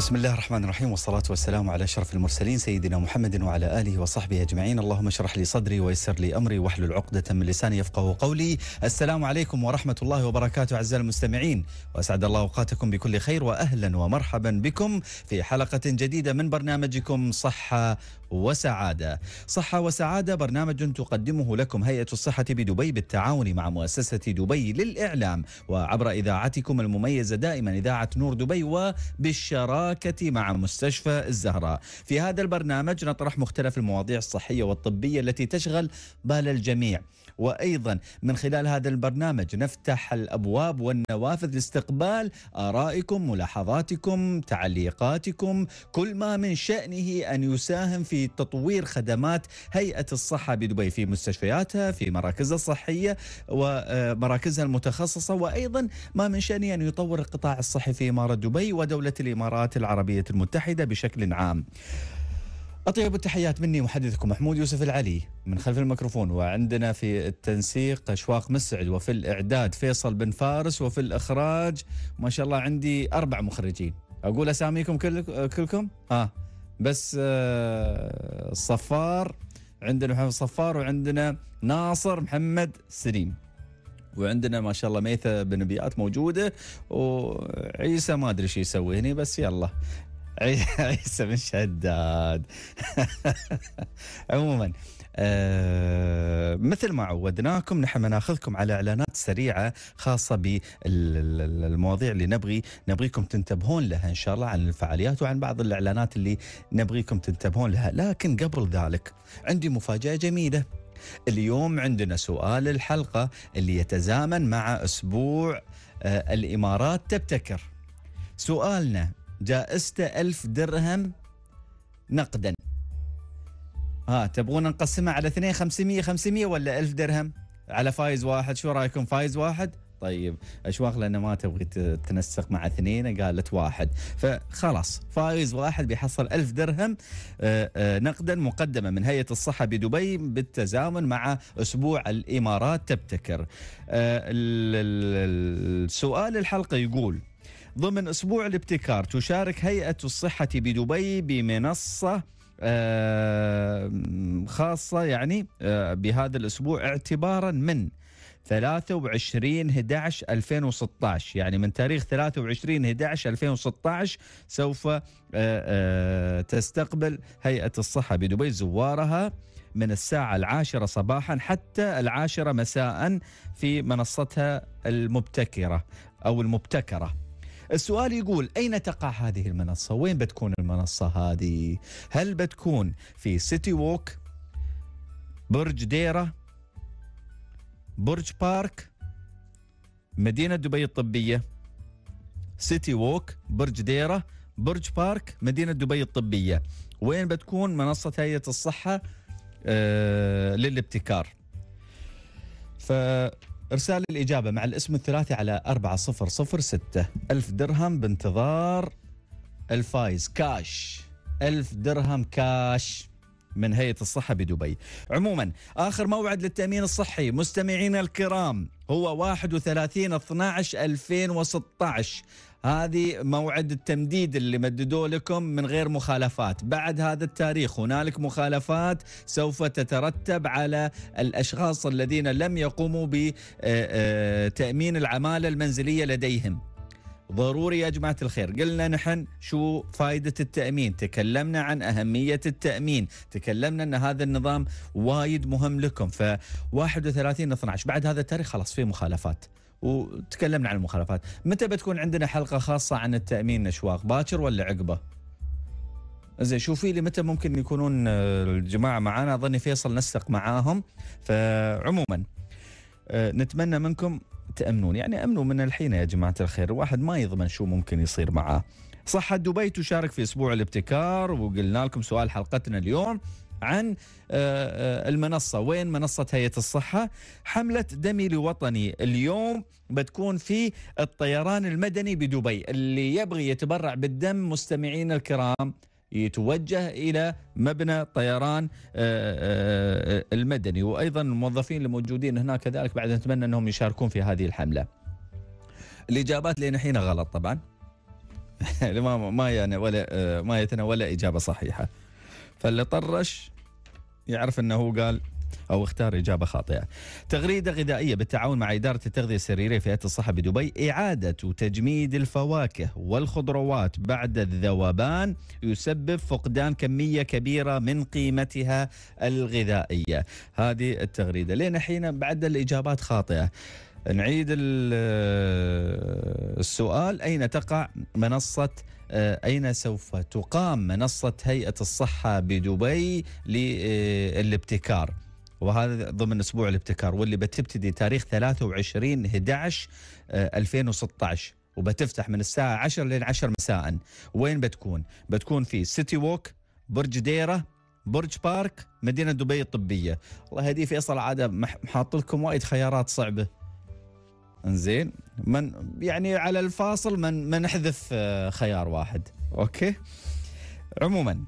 بسم الله الرحمن الرحيم والصلاة والسلام على شرف المرسلين سيدنا محمد وعلى آله وصحبه أجمعين اللهم اشرح لي صدري ويسر لي أمري واحلل عقدة من لساني يفقه قولي السلام عليكم ورحمة الله وبركاته أعزائي المستمعين وأسعد الله أوقاتكم بكل خير وأهلا ومرحبا بكم في حلقة جديدة من برنامجكم صحة وسعادة صحة وسعادة برنامج تقدمه لكم هيئة الصحة بدبي بالتعاون مع مؤسسة دبي للإعلام وعبر إذاعتكم المميزة دائما إذاعة نور دبي وبالشراكة مع مستشفى الزهراء في هذا البرنامج نطرح مختلف المواضيع الصحية والطبية التي تشغل بال الجميع وأيضا من خلال هذا البرنامج نفتح الأبواب والنوافذ لاستقبال آرائكم ملاحظاتكم تعليقاتكم كل ما من شأنه أن يساهم في تطوير خدمات هيئة الصحة بدبي في مستشفياتها في مراكزها الصحية ومراكزها آه، المتخصصة وأيضا ما من شأنه أن يطور القطاع الصحي في إمارة دبي ودولة الإمارات العربية المتحدة بشكل عام أطيب التحيات مني محدثكم محمود يوسف العلي من خلف الميكروفون وعندنا في التنسيق أشواق مسعد وفي الإعداد فيصل بن فارس وفي الإخراج ما شاء الله عندي أربع مخرجين أقول أساميكم كل كلكم؟ آه بس آه صفار عندنا محمد صفار وعندنا ناصر محمد سليم وعندنا ما شاء الله ميثة بن بيات موجودة وعيسى ما أدري شو يسوي هنا بس يلا عيسى بن شداد عموما آه مثل ما عودناكم نحن ناخذكم على اعلانات سريعه خاصه بالمواضيع اللي نبغي نبغيكم تنتبهون لها ان شاء الله عن الفعاليات وعن بعض الاعلانات اللي نبغيكم تنتبهون لها لكن قبل ذلك عندي مفاجاه جميله اليوم عندنا سؤال الحلقه اللي يتزامن مع اسبوع آه الامارات تبتكر سؤالنا جائزته ألف درهم نقدا ها تبغون نقسمها على اثنين 500 500 ولا ألف درهم على فايز واحد شو رايكم فايز واحد طيب اشواق لانه ما تبغي تنسق مع اثنين قالت واحد فخلاص فايز واحد بيحصل ألف درهم آه، آه، نقدا مقدمة من هيئة الصحة بدبي بالتزامن مع أسبوع الإمارات تبتكر آه، السؤال الحلقة يقول ضمن أسبوع الابتكار تشارك هيئة الصحة بدبي بمنصة آه، خاصة يعني آه، بهذا الأسبوع اعتبارا من 23 11 2016 يعني من تاريخ 23 11 2016 سوف آه، تستقبل هيئة الصحة بدبي زوارها من الساعة العاشرة صباحا حتى العاشرة مساء في منصتها المبتكرة أو المبتكرة السؤال يقول أين تقع هذه المنصة وين بتكون المنصة هذه هل بتكون في سيتي ووك برج ديرة برج بارك مدينة دبي الطبية سيتي ووك برج ديرة برج بارك مدينة دبي الطبية وين بتكون منصة هيئة الصحة آه للابتكار ف ارسال الاجابه مع الاسم الثلاثي على 4006 1000 درهم بانتظار الفايز كاش 1000 درهم كاش من هيئه الصحه بدبي. عموما اخر موعد للتامين الصحي مستمعينا الكرام هو 31 12 2016 هذه موعد التمديد اللي مددوه لكم من غير مخالفات بعد هذا التاريخ هنالك مخالفات سوف تترتب على الأشخاص الذين لم يقوموا بتأمين العمالة المنزلية لديهم ضروري يا جماعة الخير قلنا نحن شو فائدة التأمين تكلمنا عن أهمية التأمين تكلمنا أن هذا النظام وايد مهم لكم ف 31 12 بعد هذا التاريخ خلاص في مخالفات وتكلمنا عن المخالفات متى بتكون عندنا حلقة خاصة عن التأمين نشواق باكر ولا عقبه زين شوفي لي متى ممكن يكونون الجماعه معانا اظني فيصل نسق معاهم فعموما آه، نتمنى منكم تأمنون يعني أمنوا من الحين يا جماعة الخير الواحد ما يضمن شو ممكن يصير معاه صحة دبي تشارك في أسبوع الابتكار وقلنا لكم سؤال حلقتنا اليوم عن آه، آه، المنصة وين منصة هيئة الصحة حملة دمي لوطني اليوم بتكون في الطيران المدني بدبي اللي يبغي يتبرع بالدم مستمعين الكرام يتوجه الى مبنى طيران آه، آه، آه، المدني وايضا الموظفين الموجودين هناك كذلك بعد نتمنى انهم يشاركون في هذه الحمله. الاجابات لين حين غلط طبعا. ما ما يعني ولا ما يتنا ولا اجابه صحيحه. فاللي طرش يعرف انه هو قال أو اختار إجابة خاطئة تغريدة غذائية بالتعاون مع إدارة التغذية السريرية في هيئة الصحة بدبي إعادة تجميد الفواكه والخضروات بعد الذوبان يسبب فقدان كمية كبيرة من قيمتها الغذائية هذه التغريدة لين حين بعد الإجابات خاطئة نعيد السؤال أين تقع منصة آه، أين سوف تقام منصة هيئة الصحة بدبي للابتكار آه، وهذا ضمن اسبوع الابتكار واللي بتبتدي تاريخ 23 11 2016 وبتفتح من الساعة 10 لين 10 مساء وين بتكون؟ بتكون في سيتي ووك برج ديرة برج بارك مدينة دبي الطبية الله هدي فيصل عادة حاط لكم وايد خيارات صعبة انزين من يعني على الفاصل من من احذف آه، خيار واحد اوكي عموما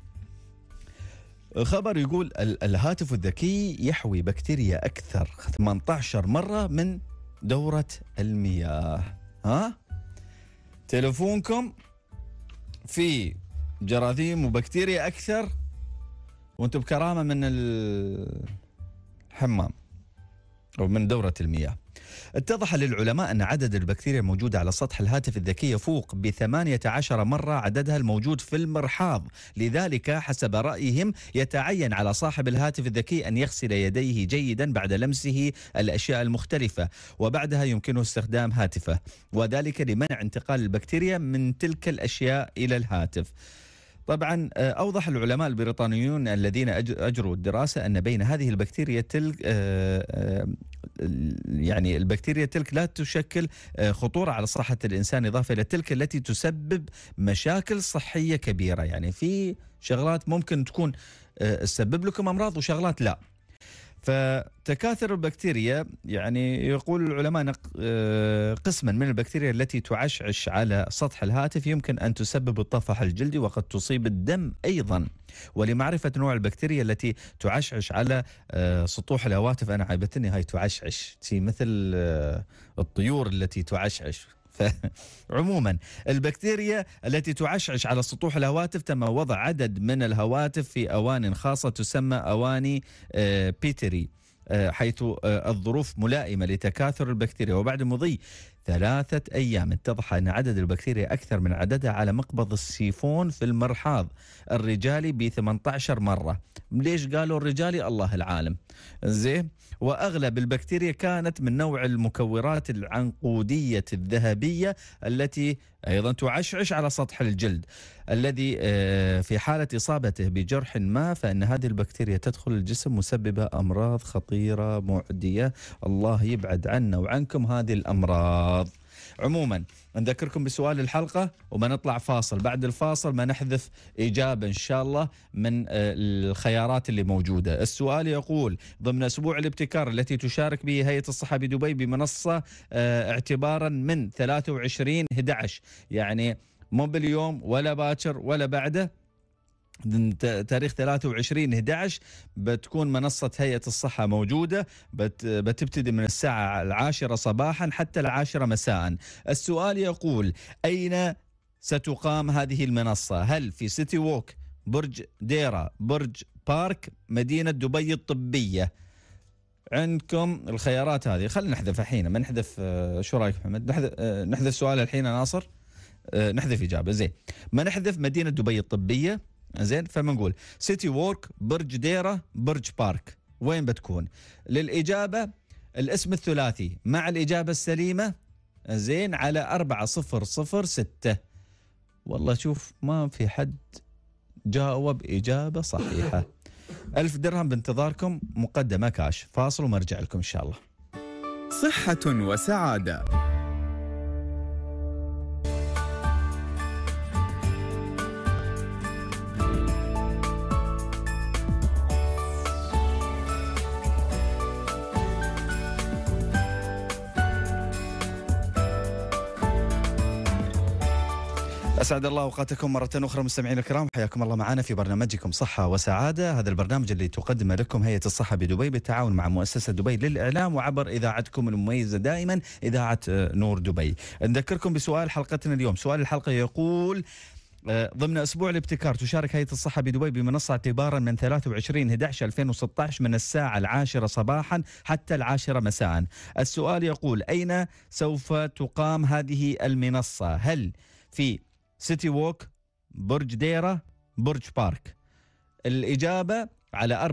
خبر يقول الهاتف الذكي يحوي بكتيريا أكثر 18 مرة من دورة المياه ها تلفونكم في جراثيم وبكتيريا أكثر وانتم بكرامة من الحمام أو من دورة المياه اتضح للعلماء أن عدد البكتيريا الموجودة على سطح الهاتف الذكي يفوق ب 18 مرة عددها الموجود في المرحاض لذلك حسب رأيهم يتعين على صاحب الهاتف الذكي أن يغسل يديه جيدا بعد لمسه الأشياء المختلفة وبعدها يمكنه استخدام هاتفه وذلك لمنع انتقال البكتيريا من تلك الأشياء إلى الهاتف طبعا آه، أوضح العلماء البريطانيون الذين أجروا الدراسة أن بين هذه البكتيريا تلك آه، آه، يعني البكتيريا تلك لا تشكل خطورة على صحة الإنسان إضافة إلى تلك التي تسبب مشاكل صحية كبيرة يعني في شغلات ممكن تكون تسبب لكم أمراض وشغلات لا فتكاثر البكتيريا يعني يقول العلماء آه، قسما من البكتيريا التي تعشعش على سطح الهاتف يمكن ان تسبب الطفح الجلدي وقد تصيب الدم ايضا ولمعرفه نوع البكتيريا التي تعشعش على آه، سطوح الهواتف انا عيبتني هاي تعشعش مثل آه، الطيور التي تعشعش عموما البكتيريا التي تعشعش على سطوح الهواتف تم وضع عدد من الهواتف في أوان خاصة تسمى أواني آه، بيتري آه، حيث آه، الظروف ملائمة لتكاثر البكتيريا وبعد مضي ثلاثة أيام اتضح أن عدد البكتيريا أكثر من عددها على مقبض السيفون في المرحاض الرجالي ب 18 مرة ليش قالوا الرجالي الله العالم زين وأغلب البكتيريا كانت من نوع المكورات العنقودية الذهبية التي أيضا تعشعش على سطح الجلد الذي آه، في حالة إصابته بجرح ما فإن هذه البكتيريا تدخل الجسم مسببة أمراض خطيرة معدية الله يبعد عنا وعنكم هذه الأمراض عموما نذكركم بسؤال الحلقة وبنطلع فاصل بعد الفاصل ما نحذف إجابة إن شاء الله من آه، الخيارات اللي موجودة السؤال يقول ضمن أسبوع الابتكار التي تشارك به هيئة الصحة بدبي بمنصة آه، اعتبارا من 23 11 يعني مو باليوم ولا باكر ولا بعده تاريخ 23 11 بتكون منصة هيئة الصحة موجودة بت بتبتدي من الساعة العاشرة صباحا حتى العاشرة مساء السؤال يقول أين ستقام هذه المنصة هل في سيتي ووك برج ديرا برج بارك مدينة دبي الطبية عندكم الخيارات هذه خلينا نحذف الحين ما نحذف آه، شو رايك محمد نحذف, آه، نحذف سؤال الحين ناصر آه، نحذف إجابة زين ما نحذف مدينة دبي الطبية زين فبنقول سيتي وورك برج ديره برج بارك وين بتكون للاجابه الاسم الثلاثي مع الاجابه السليمه زين على 4006 والله شوف ما في حد جاوب إجابة صحيحة ألف درهم بانتظاركم مقدمة كاش فاصل ومرجع لكم إن شاء الله صحة وسعادة اسعد الله اوقاتكم مره اخرى مستمعينا الكرام حياكم الله معنا في برنامجكم صحه وسعاده هذا البرنامج اللي تقدمه لكم هيئه الصحه بدبي بالتعاون مع مؤسسه دبي للاعلام وعبر اذاعتكم المميزه دائما اذاعه آه، نور دبي نذكركم بسؤال حلقتنا اليوم سؤال الحلقه يقول آه، ضمن اسبوع الابتكار تشارك هيئه الصحه بدبي بمنصه اعتبارا من 23 11 2016 من الساعه العاشره صباحا حتى العاشره مساء. السؤال يقول اين سوف تقام هذه المنصه؟ هل في سيتي ووك برج ديرة برج بارك الإجابة على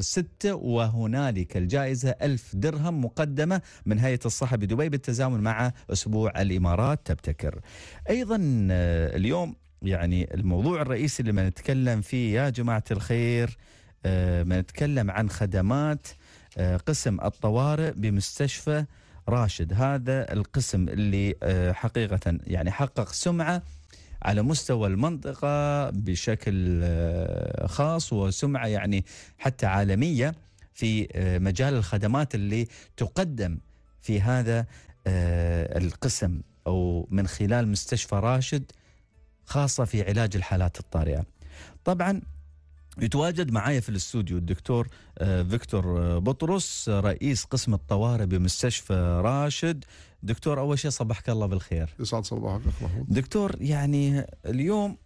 ستة وهنالك الجائزة ألف درهم مقدمة من هيئة الصحة بدبي بالتزامن مع أسبوع الإمارات تبتكر أيضا آه، اليوم يعني الموضوع الرئيسي اللي نتكلم فيه يا جماعة الخير آه، نتكلم عن خدمات آه، قسم الطوارئ بمستشفى راشد هذا القسم اللي آه، حقيقة يعني حقق سمعة على مستوى المنطقة بشكل آه، خاص وسمعة يعني حتى عالمية في آه، مجال الخدمات اللي تقدم في هذا القسم أو من خلال مستشفى راشد خاصة في علاج الحالات الطارئة طبعا يتواجد معايا في الاستوديو الدكتور آه، فيكتور آه، بطرس آه، رئيس قسم الطوارئ بمستشفى راشد دكتور اول شيء صبحك الله بالخير يسعد صباحك دكتور يعني اليوم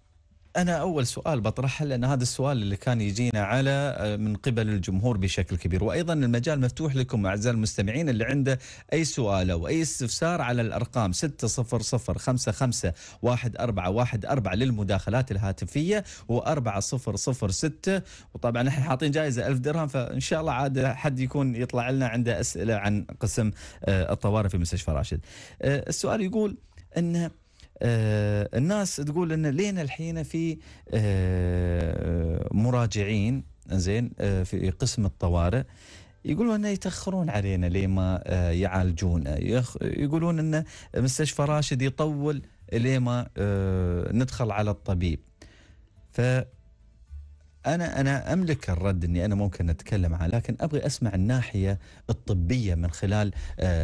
انا اول سؤال بطرحه لان هذا السؤال اللي كان يجينا على آه، من قبل الجمهور بشكل كبير وايضا المجال مفتوح لكم اعزائي المستمعين اللي عنده اي سؤال او اي استفسار على الارقام 600551414 للمداخلات الهاتفيه و4006 وطبعا احنا حاطين جائزه 1000 درهم فان شاء الله عاد حد يكون يطلع لنا عنده اسئله عن قسم آه، الطوارئ في مستشفى راشد. آه، السؤال يقول انه آه، الناس تقول ان لين الحين في آه، مراجعين زين آه، في قسم الطوارئ يقولون انه يتاخرون علينا لين آه يعالجونا يقولون ان مستشفى راشد يطول آه ندخل على الطبيب ف انا انا املك الرد اني انا ممكن اتكلم عنه لكن ابغي اسمع الناحيه الطبيه من خلال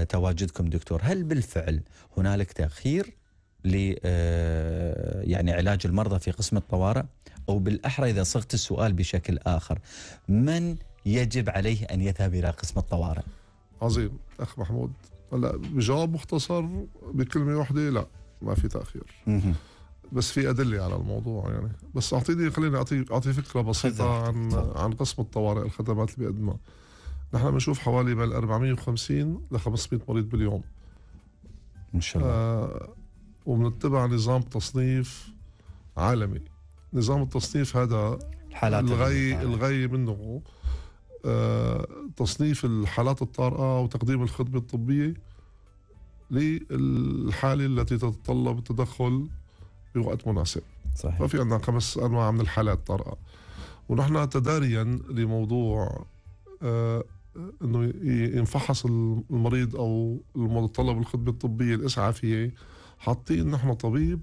تواجدكم دكتور هل بالفعل هنالك تاخير ل آه، يعني علاج المرضى في قسم الطوارئ او بالاحرى اذا صغت السؤال بشكل اخر من يجب عليه ان يذهب الى قسم الطوارئ؟ عظيم اخ محمود هلا بجواب مختصر بكلمه واحده لا ما في تاخير بس في ادله على الموضوع يعني بس اعطيني خليني اعطي اعطي فكره بسيطه عن عن قسم الطوارئ الخدمات اللي بيقدمها نحن بنشوف حوالي بين 450 ل 500 مريض باليوم ان شاء الله آه وبنتبع نظام تصنيف عالمي نظام التصنيف هذا الحالات الغي الغي منه آه، تصنيف الحالات الطارئه وتقديم الخدمه الطبيه للحاله التي تتطلب التدخل بوقت مناسب صحيح ففي عندنا خمس انواع من الحالات الطارئه ونحن تداريا لموضوع آه، انه ينفحص المريض او المتطلب الخدمه الطبيه الاسعافيه حاطين نحن طبيب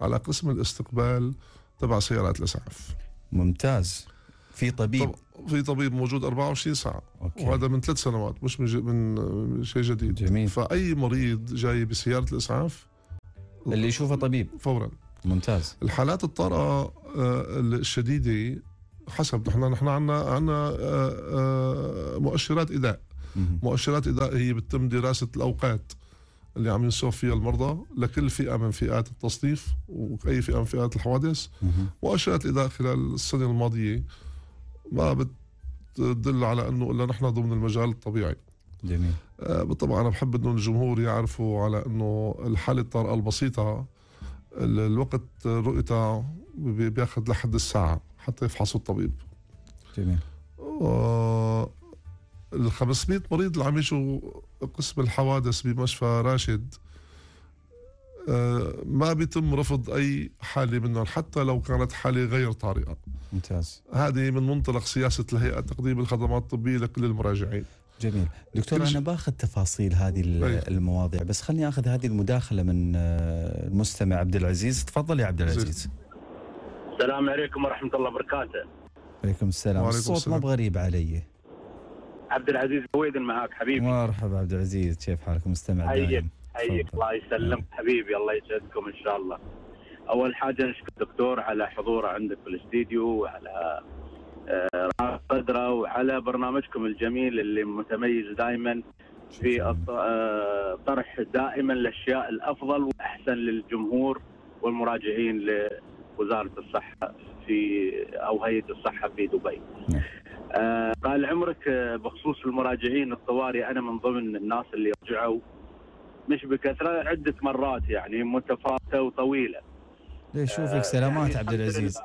على قسم الاستقبال تبع سيارات الاسعاف ممتاز في طبيب طب في طبيب موجود 24 ساعه أوكي. وهذا من ثلاث سنوات مش من, من شيء جديد جميل. فاي مريض جاي بسياره الاسعاف اللي يشوفه طبيب فورا ممتاز الحالات الطارئه آه، الشديده حسب نحن نحن عندنا عندنا آه، آه، مؤشرات اداء مؤشرات اداء هي بتتم دراسه الاوقات اللي عم ينصف فيها المرضى لكل فئه من فئات التصنيف واي فئه من فئات الحوادث واشرت الى خلال السنه الماضيه ما بتدل على انه الا نحن ضمن المجال الطبيعي جميل آه، طبعا انا بحب انه الجمهور يعرفوا على انه الحاله الطارئه البسيطه الوقت رؤيتها بياخذ لحد الساعه حتى يفحصوا الطبيب جميل آه، ال 500 مريض اللي عم يجوا قسم الحوادث بمشفى راشد آه، ما بيتم رفض اي حاله منهم حتى لو كانت حاله غير طارئه. ممتاز. هذه من منطلق سياسه الهيئه تقديم الخدمات الطبيه لكل المراجعين. جميل، دكتور انا باخذ تفاصيل هذه المواضيع بس خليني اخذ هذه المداخله من آه، المستمع عبد العزيز، تفضل يا عبد العزيز. السلام عليكم ورحمه الله وبركاته. وعليكم السلام، وعليكم الصوت ما بغريب علي. عبد العزيز بويدن معاك حبيبي مرحبا عبد العزيز كيف حالك مستمع حيك حيك الله يسلمك نعم. حبيبي الله يسعدكم ان شاء الله اول حاجه نشكر الدكتور على حضوره عندك في الاستديو وعلى قدره آه، وعلى برنامجكم الجميل اللي متميز دائما في آه، طرح دائما الاشياء الافضل والاحسن للجمهور والمراجعين لوزاره الصحه في او هيئه الصحه في دبي. نعم. آه، قال عمرك آه، بخصوص المراجعين الطوارئ انا من ضمن الناس اللي رجعوا مش بكثره عده مرات يعني متفاوته وطويله. ليه شوفك آه، سلامات يعني عبد العزيز.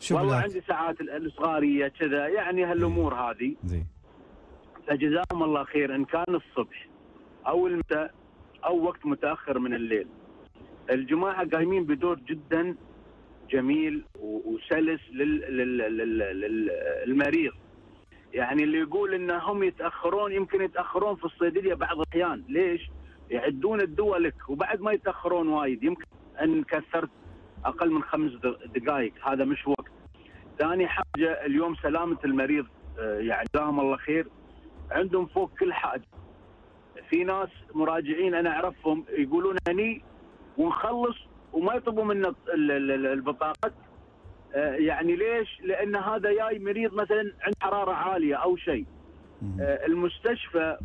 شوف والله عندي ساعات الصغاريه كذا يعني هالامور إيه. هذه. زي. فجزاهم الله خير ان كان الصبح او المساء او وقت متاخر من الليل. الجماعه قايمين بدور جدا جميل وسلس للمريض يعني اللي يقول انهم يتاخرون يمكن يتاخرون في الصيدليه بعض الاحيان ليش يعدون الدواء لك وبعد ما يتاخرون وايد يمكن ان كثرت اقل من خمس دقائق هذا مش وقت ثاني حاجه اليوم سلامه المريض آه، يعني جزاهم الله خير عندهم فوق كل حاجه في ناس مراجعين انا اعرفهم يقولون هني ونخلص وما يطلبوا منه البطاقات آه، يعني ليش؟ لان هذا جاي مريض مثلا عنده حراره عاليه او شيء. آه، المستشفى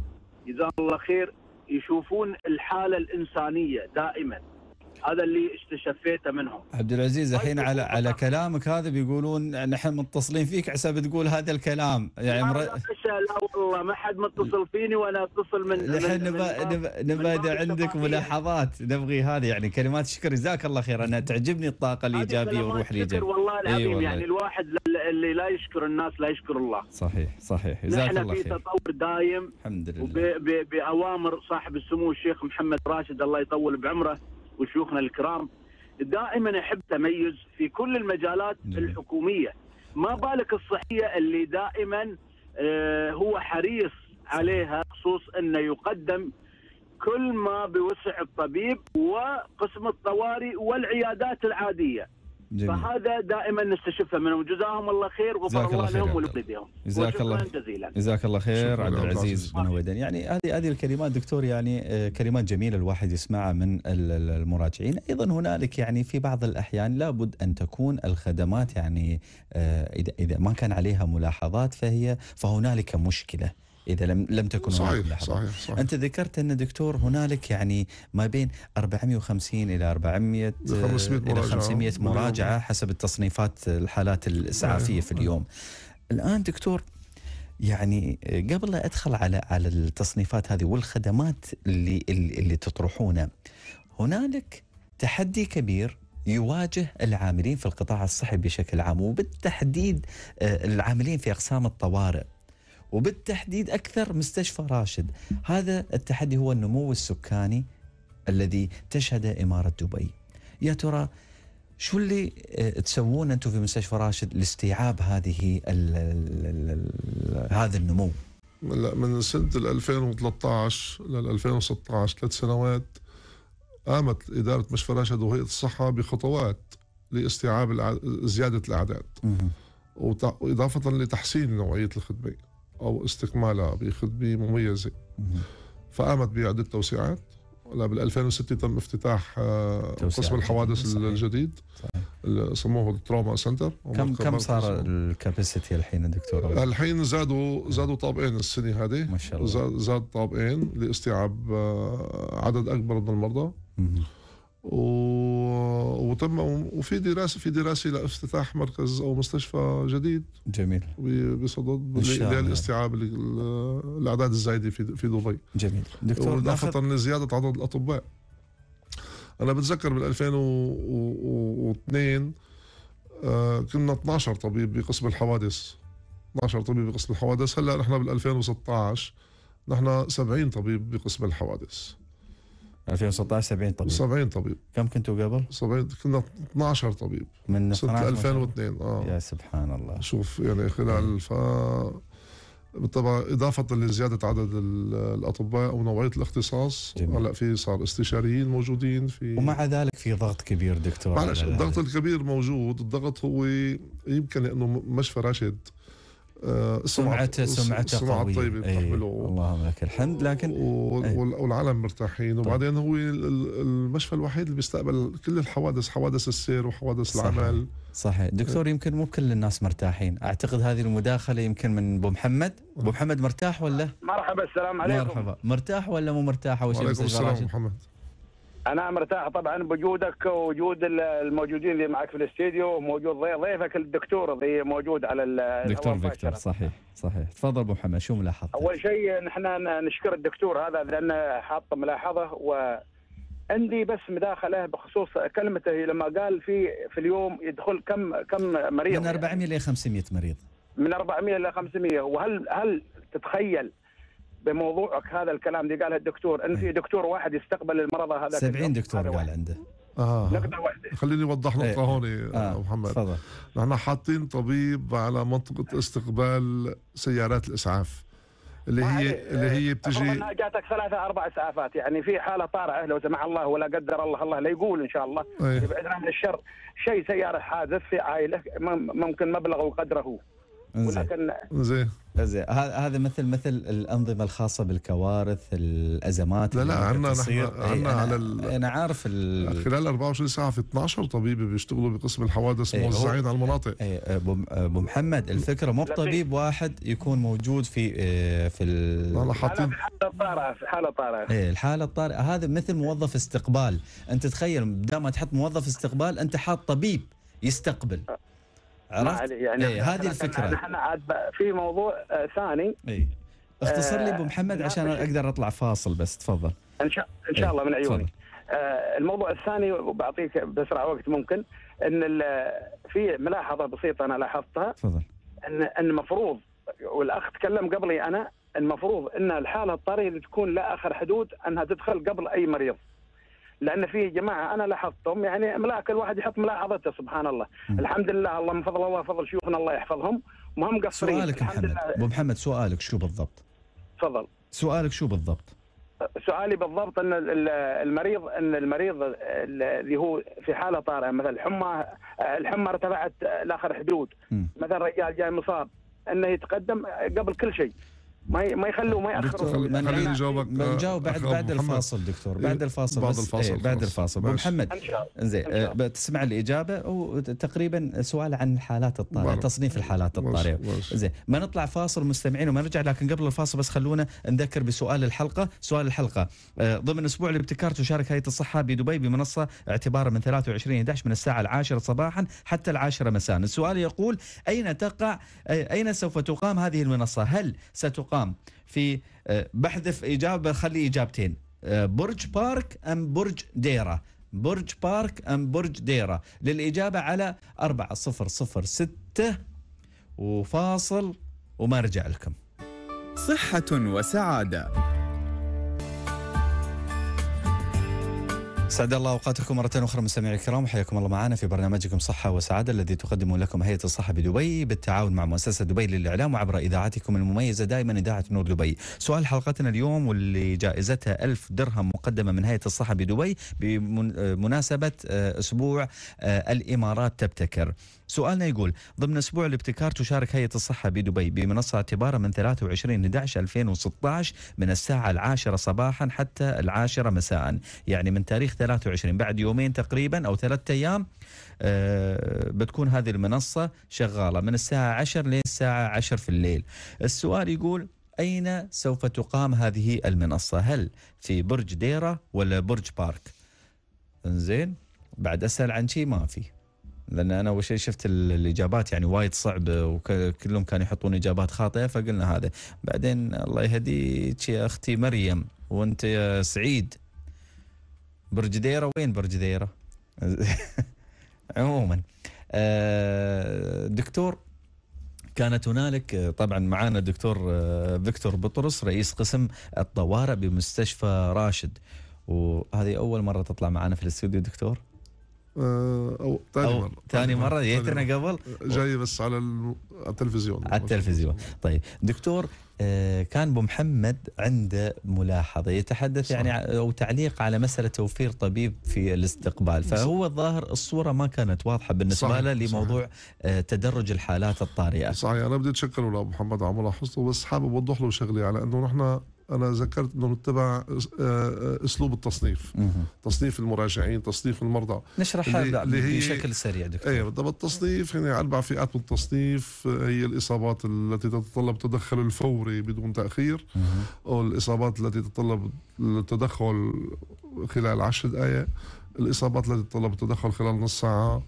جزاه الله خير يشوفون الحاله الانسانيه دائما. هذا اللي استشفيته منهم عبد العزيز طيب، الحين على على كلامك هذا بيقولون نحن متصلين فيك عسى بتقول هذا الكلام يعني مر... لا والله ما حد متصل فيني وانا اتصل من نحن نبا آه، نبا اذا آه، عندك ملاحظات نبغي هذه يعني كلمات شكر جزاك الله خير انا تعجبني الطاقه الايجابيه والروح الايجابيه والله العظيم أيوة والله. يعني الواحد اللي لا يشكر الناس لا يشكر الله صحيح صحيح جزاك الله خير نحن في تطور دايم الحمد لله باوامر صاحب السمو الشيخ محمد راشد الله يطول بعمره وشيوخنا الكرام دائما احب تميز في كل المجالات نعم. الحكوميه ما بالك الصحيه اللي دائما آه، هو حريص عليها خصوص انه يقدم كل ما بوسع الطبيب وقسم الطوارئ والعيادات العاديه جميل. فهذا دائما نستشفه منهم جزاهم الله خير وغفر الله, الله لهم ولوالديهم جزاك الله جزيلا جزاك الله خير عبد العزيز بن هويدن يعني هذه هذه الكلمات دكتور يعني آه، كلمات جميله الواحد يسمعها من المراجعين ايضا هنالك يعني في بعض الاحيان لابد ان تكون الخدمات يعني آه، اذا اذا ما كان عليها ملاحظات فهي فهنالك مشكله اذا لم لم تكن صحيح, صحيح صحيح انت ذكرت ان دكتور هنالك يعني ما بين 450 الى 400 500 آه، الى 500 مراجعه حسب التصنيفات الحالات الاسعافيه نعم، في نعم. اليوم الان دكتور يعني آه، قبل لا ادخل على على التصنيفات هذه والخدمات اللي اللي تطرحونها هنالك تحدي كبير يواجه العاملين في القطاع الصحي بشكل عام وبالتحديد آه، العاملين في اقسام الطوارئ وبالتحديد أكثر مستشفى راشد هذا التحدي هو النمو السكاني الذي تشهده إمارة دبي يا ترى شو اللي آه، تسوون أنتم في مستشفى راشد لاستيعاب هذه الـ الـ الـ هذا النمو من سنة 2013 لل 2016 ثلاث سنوات قامت إدارة مشفى راشد وهيئة الصحة بخطوات لاستيعاب زيادة الأعداد وإضافة لتحسين نوعية الخدمة او استكمالها بخدمه مميزه فقامت باعاده توسيعات هلا بال 2006 تم افتتاح آه، قسم الحوادث صحيح. الجديد صحيح. سموه التروما سنتر كم كم صار الكاباسيتي الحين دكتور؟ الحين زادوا زادوا طابقين السنه هذه ما شاء الله زاد طابقين لاستيعاب آه، عدد اكبر من المرضى مم. وتم وفي دراسه في دراسه لافتتاح مركز او مستشفى جديد جميل بصدد للاستيعاب الاعداد الزايده في في دبي جميل دكتور اضافه لزياده عدد الاطباء انا بتذكر بال 2002 آه، كنا 12 طبيب بقسم الحوادث 12 طبيب بقسم الحوادث هلا نحن بال 2016 نحن 70 طبيب بقسم الحوادث 2016 70 طبيب 70 طبيب كم كنتوا قبل؟ 70 كنا 12 طبيب من سنة 2002 اه يا سبحان الله شوف يعني خلال ف بالطبع إضافة لزيادة عدد الأطباء ونوعية الاختصاص هلا في صار استشاريين موجودين في ومع ذلك في ضغط كبير دكتور معلش الضغط الكبير موجود الضغط هو يمكن لأنه مشفى راشد آه، سمعته سمعته سمعة الطيب إيه، اللهم لك الحمد لكن إيه. والعالم مرتاحين طيب. وبعدين هو المشفى الوحيد اللي بيستقبل كل الحوادث حوادث السير وحوادث صحيح العمل صحيح دكتور يمكن مو كل الناس مرتاحين اعتقد هذه المداخله يمكن من ابو محمد ابو نعم. محمد مرتاح ولا مرحبا السلام عليكم مرحبا مرتاح ولا مو مرتاح اول شيء وعليكم السلام محمد انا مرتاح طبعا بوجودك ووجود الموجودين اللي معك في الاستديو وموجود ضيفك الدكتور اللي موجود على الدكتور فيكتور صحيح صحيح تفضل ابو محمد شو ملاحظتك؟ اول شيء نحن نشكر الدكتور هذا لانه حاط ملاحظه و عندي بس مداخله بخصوص كلمته لما قال في في اليوم يدخل كم كم مريض من 400 ل 500 مريض من 400 ل 500 وهل هل تتخيل بموضوعك هذا الكلام اللي قاله الدكتور ان في إيه. دكتور واحد يستقبل المرضى هذا 70 دكتور قال عنده آه. واحدة خليني أوضح نقطة أيه. هون آه. محمد فضل. نحن حاطين طبيب على منطقة استقبال سيارات الإسعاف اللي هي اللي هي آه، بتجي جاتك ثلاثة أربع إسعافات يعني في حالة طارئة لو سمح الله ولا قدر الله الله لا يقول إن شاء الله يبعدنا إيه. عن الشر شيء سيارة حادث في عائلة ممكن مبلغه وقدره ولكن زين زين هذا مثل مثل الانظمه الخاصه بالكوارث الازمات لا لا عندنا نحن عندنا على انا عارف خلال 24 ساعه في 12 طبيب بيشتغلوا بقسم الحوادث إيه، موزعين على المناطق إيه، ابو محمد الفكره مو بطبيب واحد يكون موجود في إيه، في لا حاطين حاله الحاله الطارئه الحاله الطارئه هذا مثل موظف استقبال انت تخيل بدل ما تحط موظف استقبال انت حاط طبيب يستقبل عرفت؟ يعني ايه هذه الفكره نحن عاد في موضوع آه، ثاني ايه اختصر لي آه، ابو محمد عشان اقدر اطلع فاصل بس تفضل ان شاء ان شاء إيه، الله من عيوني آه، الموضوع الثاني بعطيك باسرع وقت ممكن ان في ملاحظه بسيطه انا لاحظتها تفضل ان المفروض والاخ تكلم قبلي انا المفروض ان الحاله الطارئه اللي تكون لا اخر حدود انها تدخل قبل اي مريض لان في جماعه انا لاحظتهم يعني ملاك الواحد يحط ملاحظته سبحان الله م. الحمد لله الله من فضل الله فضل شيوخنا الله يحفظهم ما هم قصرين سؤالك محمد ابو محمد سؤالك شو بالضبط؟ تفضل سؤالك شو بالضبط؟ سؤالي بالضبط ان المريض ان المريض اللي هو في حاله طارئه مثلا الحمى الحمى ارتفعت لاخر حدود مثلا رجال جاي مصاب انه يتقدم قبل كل شيء ما ما يخلوا ما ياخروا يعني خلينا نجاوبك بنجاوب آه، بعد بعد الفاصل دكتور إيه، بعد الفاصل بعد إيه، الفاصل بعد الفاصل ابو محمد زين بتسمع آه، الاجابه وتقريبا سؤال عن الحالات الطارئه تصنيف الحالات الطارئه زين ما نطلع فاصل مستمعين وما نرجع لكن قبل الفاصل بس خلونا نذكر بسؤال الحلقه سؤال الحلقه آه، ضمن اسبوع الابتكار تشارك هيئه الصحه بدبي بمنصه اعتبارا من 23 11 من الساعه العاشرة صباحا حتى العاشرة مساء السؤال يقول اين تقع اين سوف تقام هذه المنصه هل ستقام ارقام في آه، بحذف اجابه خلي اجابتين آه، برج بارك ام برج ديره برج بارك ام برج ديره للاجابه على 4006 وفاصل وما رجع لكم صحه وسعاده سعد الله اوقاتكم مره اخرى مستمعي الكرام حياكم الله معنا في برنامجكم صحه وسعاده الذي تقدمه لكم هيئه الصحه بدبي بالتعاون مع مؤسسه دبي للاعلام وعبر اذاعتكم المميزه دائما اذاعه نور دبي. سؤال حلقتنا اليوم واللي جائزتها ألف درهم مقدمه من هيئه الصحه بدبي آه، بمناسبه آه، اسبوع آه، الامارات تبتكر. سؤالنا يقول ضمن اسبوع الابتكار تشارك هيئه الصحه بدبي بمنصه اعتبارا من 23 11 2016 من الساعه العاشرة صباحا حتى العاشرة مساء يعني من تاريخ 23 بعد يومين تقريبا او ثلاثة ايام آه، بتكون هذه المنصه شغاله من الساعه 10 لين الساعه 10 في الليل السؤال يقول أين سوف تقام هذه المنصة هل في برج ديرة ولا برج بارك انزين بعد أسأل عن شيء ما في لان انا اول شيء شفت الاجابات يعني وايد صعبه وكلهم كانوا يحطون اجابات خاطئه فقلنا هذا بعدين الله يهديك يا اختي مريم وانت يا سعيد برجديره وين برجديره؟ عموما آه، دكتور كانت هنالك طبعا معانا الدكتور آه، فيكتور بطرس رئيس قسم الطوارئ بمستشفى راشد وهذه اول مره تطلع معنا في الاستوديو دكتور او ثاني مره ثاني مره جيتنا قبل جاي بس على التلفزيون على التلفزيون طيب دكتور آه، كان ابو محمد عنده ملاحظه يتحدث يعني صح. يعني او تعليق على مساله توفير طبيب في الاستقبال فهو الظاهر الصوره ما كانت واضحه بالنسبه له لموضوع صحيح. آه، تدرج الحالات الطارئه صحيح انا بدي اتشكر ابو محمد على ملاحظته بس حابب اوضح له شغله على يعني انه نحن انا ذكرت انه نتبع آه، آه، اسلوب التصنيف مه. تصنيف المراجعين تصنيف المرضى نشرح هذا بشكل سريع دكتور اي بالضبط التصنيف هنا يعني اربع فئات من التصنيف هي الاصابات التي تتطلب التدخل الفوري بدون تاخير مه. او الاصابات التي تتطلب التدخل خلال عشر دقائق الاصابات التي تتطلب التدخل خلال نص ساعه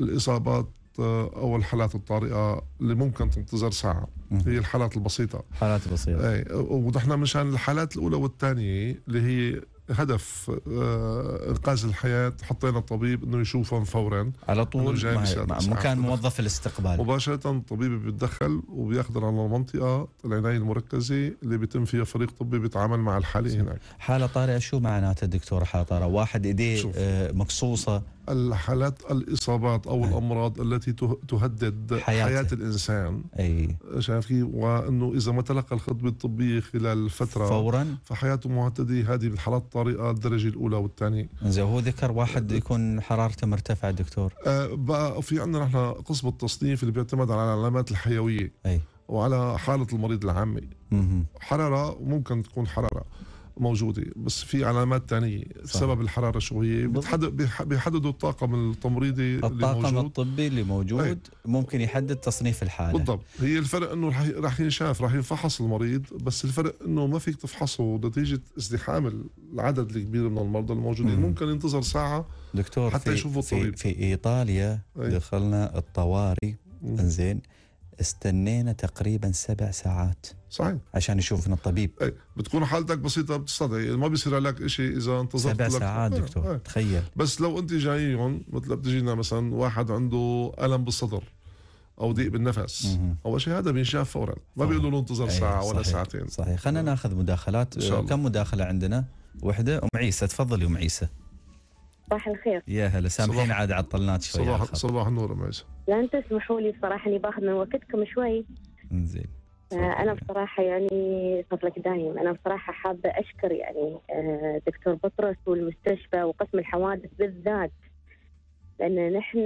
الاصابات آه، او الحالات الطارئه اللي ممكن تنتظر ساعه هي الحالات البسيطه حالات بسيطه اي ونحن مشان الحالات الاولى والثانيه اللي هي هدف آه، انقاذ الحياه حطينا الطبيب انه يشوفهم فورا على طول مع مكان موظف الاستقبال مباشره الطبيب بيتدخل وبياخذ على المنطقه العنايه المركزه اللي بيتم فيها فريق طبي بيتعامل مع الحاله هناك حاله طارئه شو معناتها دكتور حاله طارئه واحد ايديه آه، مقصوصه الحالات الاصابات او الامراض التي تهدد حياة, حياة الانسان اي شايف كيف وانه اذا ما تلقى الخدمه الطبيه خلال فتره فورا فحياته معتدي هذه بالحالات الطارئه الدرجه الاولى والثانيه زين هو ذكر واحد يكون حرارته مرتفعه دكتور آه بقى في عندنا نحن قسم التصنيف اللي بيعتمد على العلامات الحيويه اي وعلى حاله المريض العامي حراره ممكن تكون حراره موجوده بس في علامات ثانيه سبب الحراره شو هي بيحددوا الطاقم التمريضي الطاقم اللي الطبي اللي موجود أي. ممكن يحدد تصنيف الحاله بالضبط هي الفرق انه راح ينشاف راح ينفحص المريض بس الفرق انه ما فيك تفحصه نتيجه ازدحام العدد الكبير من المرضى الموجودين مم. ممكن ينتظر ساعه دكتور حتى يشوفوا الطبيب في, في ايطاليا أي. دخلنا الطوارئ انزين استنينا تقريبا سبع ساعات صحيح عشان يشوفنا الطبيب اي بتكون حالتك بسيطه بتستدعي يعني ما بيصير لك شيء اذا انتظرت سبع لك ساعات إيه، دكتور أي. تخيل بس لو انت جايين مثل بتجينا مثلا واحد عنده الم بالصدر او ضيق بالنفس اول شيء هذا بينشاف فورا ما بيقولوا له انتظر إيه، ساعه صحيح. ولا ساعتين صحيح خلينا إيه. ناخذ مداخلات كم مداخله عندنا وحده ام عيسى تفضلي ام عيسى صباح الخير يا هلا سامحين عاد عطلناك شوي صباح صباح النور معز لا انت تسمحوا لي بصراحه اني باخذ من وقتكم شوي زين آه، انا بصراحه يعني فضلك دايم انا بصراحه حابه اشكر يعني آه، دكتور بطرس والمستشفى وقسم الحوادث بالذات لان نحن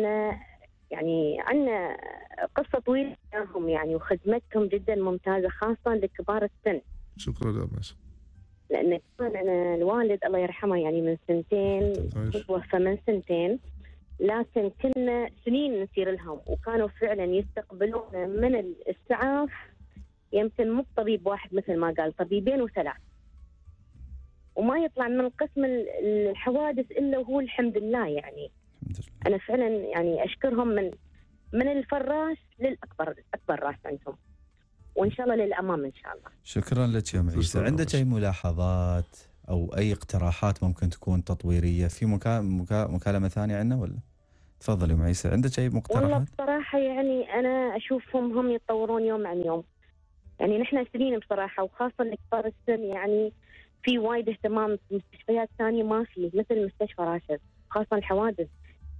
يعني عندنا قصه طويله لهم يعني وخدمتهم جدا ممتازه خاصه لكبار السن شكرا يا لأن كان أنا الوالد الله يرحمه يعني من سنتين توفى طيب. من سنتين لكن كنا سنين نسير لهم وكانوا فعلا يستقبلون من الإسعاف يمكن مو طبيب واحد مثل ما قال طبيبين وثلاث وما يطلع من قسم الحوادث إلا وهو الحمد لله يعني أنا فعلا يعني أشكرهم من من الفراش للأكبر أكبر راس عندهم وان شاء الله للامام ان شاء الله. شكرا لك يا ام عيسى، عندك اي ملاحظات او اي اقتراحات ممكن تكون تطويريه في مكا... مكا... مكالمه ثانيه عندنا ولا؟ تفضل يا ام عيسى، عندك اي مقترحات؟ والله بصراحه يعني انا اشوفهم هم يتطورون يوم عن يوم. يعني نحن سنين بصراحه وخاصه الكبار السن يعني في وايد اهتمام في مستشفيات ثانيه ما في مثل مستشفى راشد خاصه الحوادث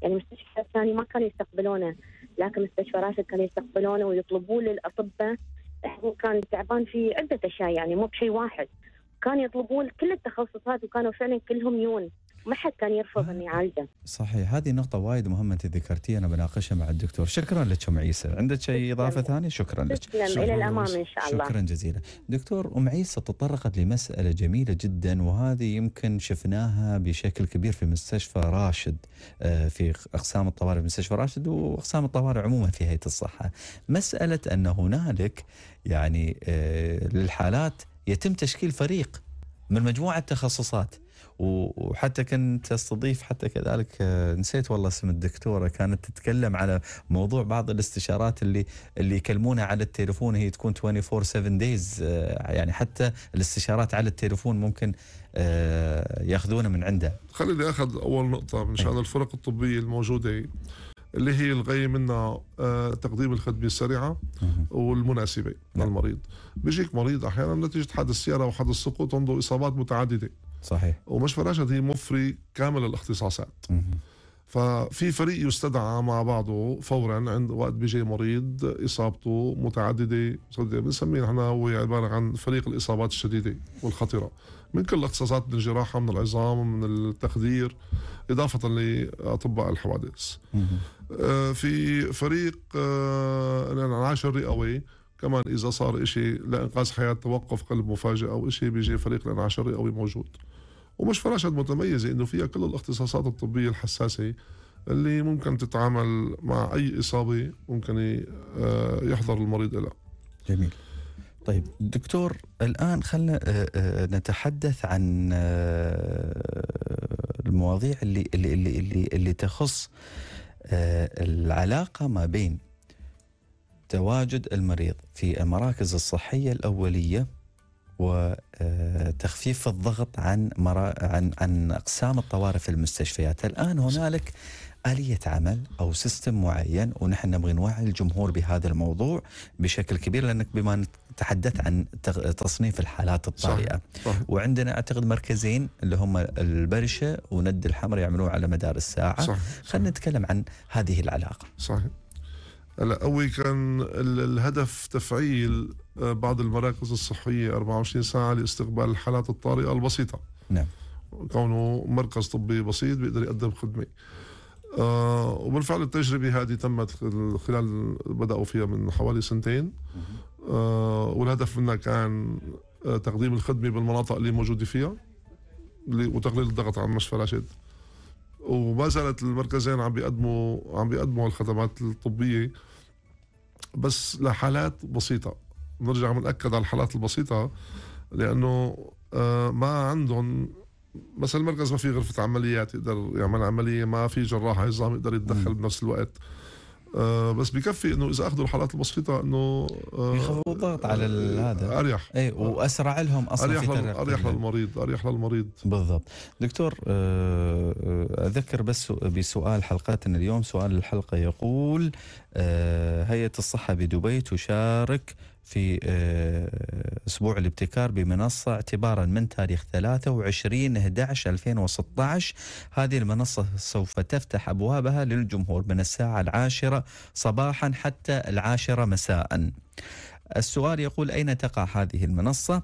يعني مستشفى ثاني ما كانوا يستقبلونه لكن مستشفى راشد كانوا يستقبلونه ويطلبون للاطباء هو كان تعبان في عده اشياء يعني مو بشيء واحد كان يطلبون كل التخصصات وكانوا فعلا كلهم يون ما حد كان يرفض انه يعالجه صحيح هذه نقطة وايد مهمة انت ذكرتيها انا بناقشها مع الدكتور شكرا لك ام عيسى عندك شيء اضافة ثانية شكرا لك شكرا الى الامام ان شاء الله شكرا جزيلا دكتور ام عيسى تطرقت لمسألة جميلة جدا وهذه يمكن شفناها بشكل كبير في مستشفى راشد آه، في اقسام الطوارئ في مستشفى راشد واقسام الطوارئ عموما في هيئة الصحة مسألة ان هنالك يعني آه، للحالات يتم تشكيل فريق من مجموعة تخصصات وحتى كنت استضيف حتى كذلك آه، نسيت والله اسم الدكتوره كانت تتكلم على موضوع بعض الاستشارات اللي اللي يكلمونها على التليفون هي تكون 24 7 دايز يعني حتى الاستشارات على التليفون ممكن آه، ياخذونه من عنده. خليني اخذ اول نقطه من شان إيه. الفرق الطبيه الموجوده اللي هي الغايه منا آه، تقديم الخدمه السريعه والمناسبه نعم. للمريض. بيجيك مريض احيانا نتيجه حادث سياره أو حادث سقوط عنده اصابات متعدده. صحيح ومشفى راشد هي مفري كامل الاختصاصات ففي فريق يستدعى مع بعضه فورا عند وقت بيجي مريض اصابته متعدده بنسميه نحن هو عباره عن فريق الاصابات الشديده والخطيره من كل الاختصاصات من الجراحه من العظام من التخدير اضافه لاطباء الحوادث. آه، في فريق آه، الانعاش الرئوي كمان اذا صار شيء لانقاذ حياه توقف قلب مفاجئ او شيء بيجي فريق الانعاش الرئوي موجود. ومش فراشد متميزه انه فيها كل الاختصاصات الطبيه الحساسه اللي ممكن تتعامل مع اي اصابه ممكن آه، يحضر المريض لها. جميل. طيب دكتور الان خلينا آه، آه، نتحدث عن المواضيع اللي اللي اللي اللي, اللي تخص العلاقه ما بين تواجد المريض في المراكز الصحيه الاوليه وتخفيف الضغط عن مرا... عن عن اقسام الطوارئ في المستشفيات، الان هنالك آلية عمل أو سيستم معين ونحن نبغي نوعي الجمهور بهذا الموضوع بشكل كبير لأنك بما تحدثت عن تصنيف الحالات الطارئة صحيح. صحيح. وعندنا أعتقد مركزين اللي هم البرشة وند الحمر يعملون على مدار الساعة صح. خلينا نتكلم عن هذه العلاقة صحيح هلا كان الهدف تفعيل آه، بعض المراكز الصحية 24 ساعة لاستقبال الحالات الطارئة البسيطة نعم كونه مركز طبي بسيط بيقدر يقدم خدمة آه وبالفعل التجربة هذه تمت خلال بدأوا فيها من حوالي سنتين آه والهدف منها كان آه، تقديم الخدمة بالمناطق اللي موجودة فيها وتقليل الضغط على مشفى راشد وما زالت المركزين عم بيقدموا عم بيقدموا الخدمات الطبية بس لحالات بسيطة بنرجع بنأكد على الحالات البسيطة لأنه آه، ما عندهم مثلا المركز ما في غرفة عمليات يقدر يعمل عملية ما في جراح عظام يقدر يتدخل بنفس الوقت آه بس بكفي انه اذا اخذوا الحالات البسيطه انه آه يخفوا ضغط على آه، هذا اريح اي واسرع لهم اصلا اريح في اريح للمريض اريح للمريض بالضبط دكتور آه, آه، اذكر بس بسؤال حلقاتنا اليوم سؤال الحلقه يقول هيئه الصحه بدبي تشارك في آه، أسبوع الابتكار بمنصة اعتبارا من تاريخ 23 11 2016 هذه المنصة سوف تفتح أبوابها للجمهور من الساعة العاشرة صباحا حتى العاشرة مساء السؤال يقول أين تقع هذه المنصة؟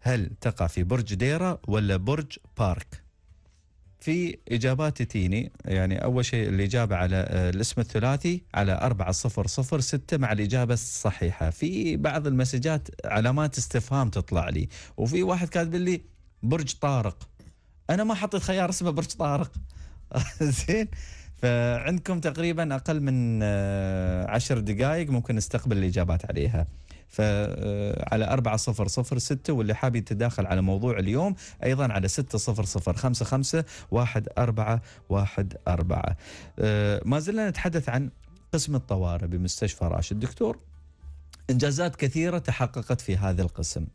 هل تقع في برج ديرة ولا برج بارك؟ في اجابات تتيني يعني اول شيء الاجابه على آه، الاسم الثلاثي على 4006 مع الاجابه الصحيحه في بعض المسجات علامات استفهام تطلع لي وفي واحد كاتب لي برج طارق انا ما حطيت خيار اسمه برج طارق زين فعندكم تقريبا اقل من آه، عشر دقائق ممكن نستقبل الاجابات عليها فعلى أربعة صفر صفر ستة واللي حاب يتداخل على موضوع اليوم أيضا على ستة صفر صفر خمسة خمسة واحد أربعة واحد أربعة آه، ما زلنا نتحدث عن قسم الطوارئ بمستشفى راشد دكتور إنجازات كثيرة تحققت في هذا القسم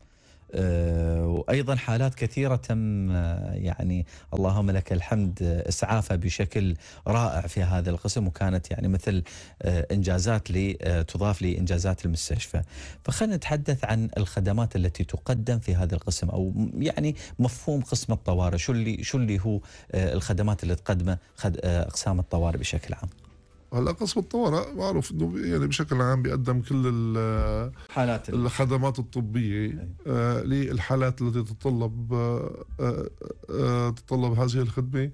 آه، وايضا حالات كثيره تم آه، يعني اللهم لك الحمد آه، اسعافها بشكل رائع في هذا القسم وكانت يعني مثل انجازات لي تضاف لانجازات المستشفى. فخلينا نتحدث عن الخدمات التي تقدم في هذا القسم او يعني مفهوم قسم الطوارئ، شو اللي شو اللي هو الخدمات اللي تقدمه اقسام الطوارئ بشكل عام. هلا قسم الطوارئ معروف انه يعني بشكل عام بيقدم كل حالات الخدمات الطبيه آه للحالات التي تتطلب آه،, آه آه تتطلب هذه الخدمه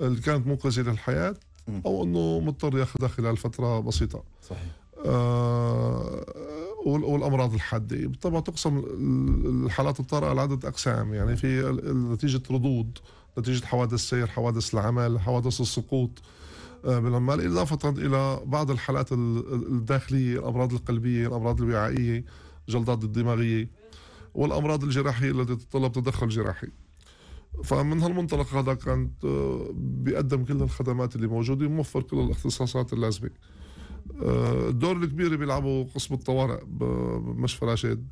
اللي كانت منقذه للحياه او انه مضطر ياخذها خلال فتره بسيطه صحيح آه، والامراض الحاده بالطبع تقسم الحالات الطارئه لعده اقسام يعني في نتيجه ردود نتيجه حوادث سير حوادث العمل حوادث السقوط بالعمال آه، إضافة إلى بعض الحالات الداخلية الأمراض القلبية الأمراض الوعائية جلدات الدماغية والأمراض الجراحية التي تتطلب تدخل جراحي فمن هالمنطلق هذا كانت آه، بيقدم كل الخدمات اللي موجودة وموفر كل الاختصاصات اللازمة آه، الدور الكبير اللي بيلعبه قسم الطوارئ بمشفى راشد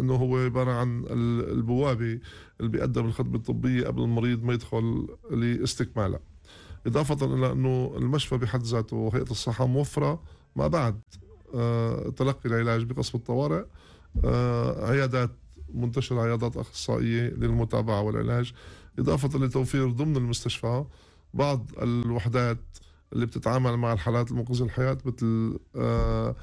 انه هو عباره عن البوابه اللي بيقدم الخدمه الطبيه قبل المريض ما يدخل لاستكمالها إضافة إلى أنه المشفى بحد ذاته وهيئة الصحة موفرة ما بعد آه، تلقي العلاج بقصف الطوارئ آه، عيادات منتشرة عيادات أخصائية للمتابعة والعلاج إضافة لتوفير ضمن المستشفى بعض الوحدات اللي بتتعامل مع الحالات المنقذة الحياة مثل آه،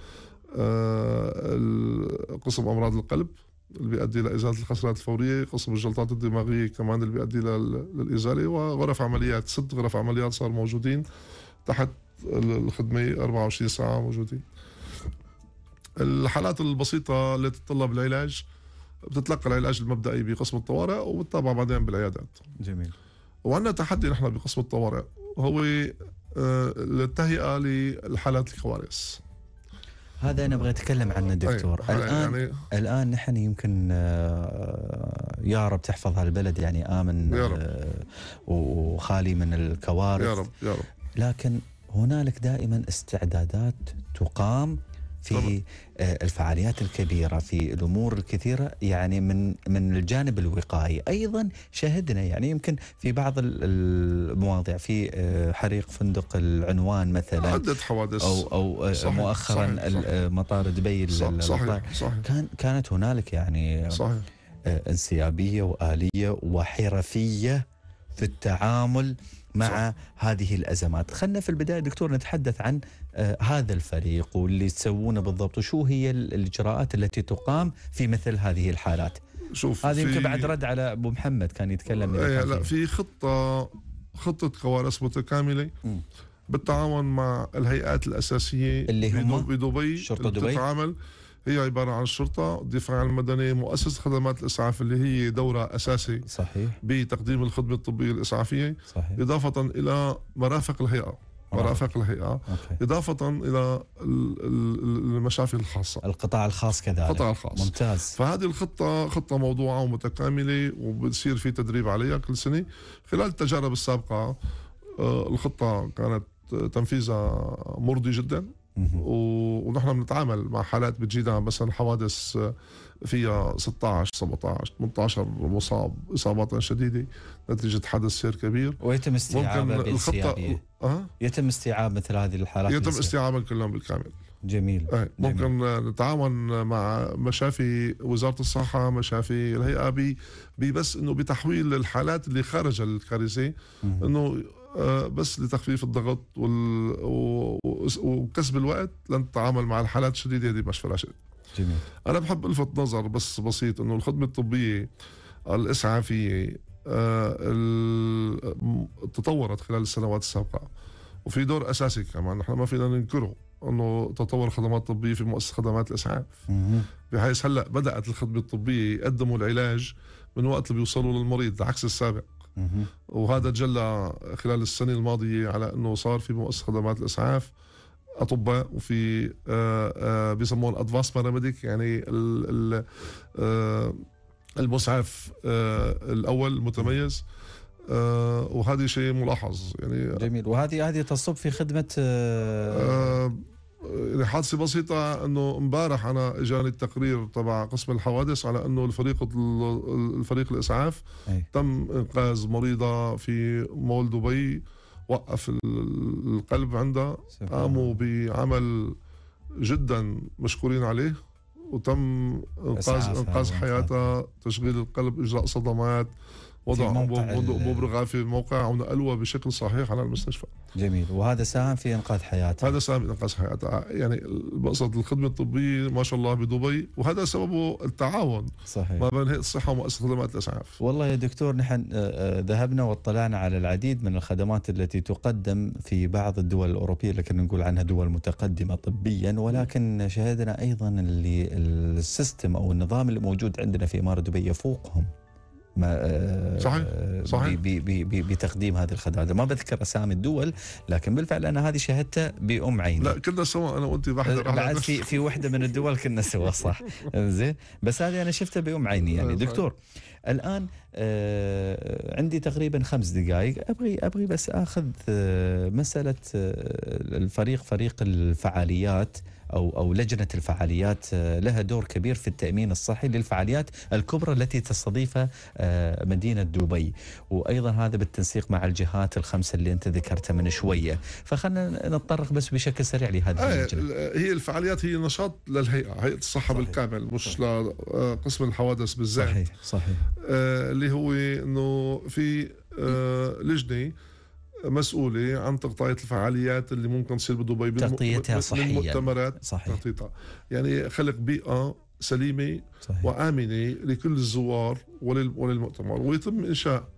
قسم أمراض القلب اللي بيؤدي لازاله إزالة الخسارات الفورية قسم الجلطات الدماغية كمان اللي بيؤدي للإزالة وغرف عمليات ست غرف عمليات صار موجودين تحت الخدمة 24 ساعة موجودين الحالات البسيطة اللي تتطلب العلاج بتتلقى العلاج المبدئي بقسم الطوارئ وبتتابع بعدين بالعيادات جميل وعندنا تحدي نحن بقسم الطوارئ هو آه، التهيئة للحالات الكوارث هذا انا ابغى اتكلم عنه دكتور أيه. الان يعني... الان نحن يمكن آه، يا رب تحفظ هالبلد يعني امن يا رب. آه، وخالي من الكوارث يا رب يا رب لكن هنالك دائما استعدادات تقام في آه، الفعاليات الكبيره في الامور الكثيره يعني من من الجانب الوقائي ايضا شهدنا يعني يمكن في بعض المواضيع في آه، حريق فندق العنوان مثلا عده حوادث او او آه، صحيح مؤخرا صحيح مطار دبي صحيح صحيح صحيح كان كانت هنالك يعني صحيح انسيابيه واليه وحرفيه في التعامل مع صح. هذه الازمات خلنا في البدايه دكتور نتحدث عن آه، هذا الفريق واللي تسوونه بالضبط وشو هي الاجراءات التي تقام في مثل هذه الحالات شوف هذه يمكن بعد رد على ابو محمد كان يتكلم آه لا في خطه خطه كوارث متكامله بالتعاون مع الهيئات الاساسيه اللي هم بدبي شرطه دبي تتعامل هي عبارة عن الشرطة الدفاع المدني مؤسسة خدمات الإسعاف اللي هي دورة أساسي صحيح بتقديم الخدمة الطبية الإسعافية صحيح إضافة إلى مرافق الهيئة ورافق الهيئه أوكي. اضافه الى المشافي الخاصه القطاع الخاص كذلك القطاع الخاص ممتاز فهذه الخطه خطه موضوعه ومتكامله وبصير في تدريب عليها كل سنه خلال التجارب السابقه آه، الخطه كانت تنفيذها مرضي جدا ونحن بنتعامل مع حالات بتجينا مثلا حوادث آه، فيها 16 17 18 مصاب اصابات شديده نتيجه حدث سير كبير ويتم استيعاب ممكن الخطه أه؟ يتم استيعاب مثل هذه الحالات يتم استيعاب كلهم بالكامل جميل أي. ممكن جميل. نتعاون مع مشافي وزاره الصحه مشافي الهيئه بس انه بتحويل الحالات اللي خارج الكارثه انه آه، بس لتخفيف الضغط وكسب الوقت لنتعامل مع الحالات الشديده هذه بمشفى العشائري. جميل. انا بحب الفت نظر بس بسيط انه الخدمه الطبيه الاسعافيه آه، تطورت خلال السنوات السابقه وفي دور اساسي كمان نحن ما فينا ننكره انه تطور خدمات طبيه في مؤسسه خدمات الاسعاف بحيث هلا بدات الخدمه الطبيه يقدموا العلاج من وقت اللي بيوصلوا للمريض عكس السابق وهذا تجلى خلال السنه الماضيه على انه صار في مؤسسه خدمات الاسعاف اطباء وفي آه، آه، بيسموهم أدفاس باراميديك يعني آه، المسعف الاول المتميز وهذا شيء ملاحظ يعني جميل وهذه هذه تصب في خدمه يعني حادثه بسيطه انه امبارح انا اجاني التقرير تبع قسم الحوادث على انه الفريق الفريق الاسعاف أي. تم انقاذ مريضه في مول دبي وقف القلب عندها قاموا بعمل جدا مشكورين عليه وتم انقاذ انقاذ حياتها تشغيل القلب اجراء صدمات وضع مبرغة في موقع ألوى بشكل صحيح على المستشفى جميل وهذا ساهم في إنقاذ حياته. هذا ساهم في إنقاذ حياته يعني بقصد الخدمة الطبية ما شاء الله بدبي وهذا سببه التعاون صحيح ما بين هيئة الصحة ومؤسسة خدمات الإسعاف والله يا دكتور نحن آه، آه، ذهبنا واطلعنا على العديد من الخدمات التي تقدم في بعض الدول الأوروبية لكن نقول عنها دول متقدمة طبيا ولكن شهدنا أيضا اللي السيستم أو النظام اللي موجود عندنا في إمارة دبي يفوقهم ما آه، صحيح آه، صحيح بتقديم هذه الخدمات، ما بذكر اسامي الدول لكن بالفعل انا هذه شاهدتها بام عيني لا كنا سوا انا وانت بعد في في وحده من الدول كنا سوا صح زين بس هذه انا شفتها بام عيني يعني دكتور الان آه، عندي تقريبا خمس دقائق ابغي ابغي بس اخذ مساله الفريق فريق الفعاليات أو, أو لجنة الفعاليات آه، لها دور كبير في التأمين الصحي للفعاليات الكبرى التي تستضيفها آه، مدينة دبي وأيضا هذا بالتنسيق مع الجهات الخمسة اللي أنت ذكرتها من شوية فخلنا نتطرق بس بشكل سريع لهذه آه، اللجنة هي الفعاليات هي نشاط للهيئة هيئة الصحة صحيح. بالكامل مش لقسم الحوادث بالذات صحيح صحيح اللي هو انه في لجنه مسؤولة عن تغطية الفعاليات اللي ممكن تصير بدبي تغطيتها صحيا المؤتمرات صحيح تغطيتها يعني خلق بيئة سليمة صحيح. وآمنة لكل الزوار وللمؤتمر ويتم إنشاء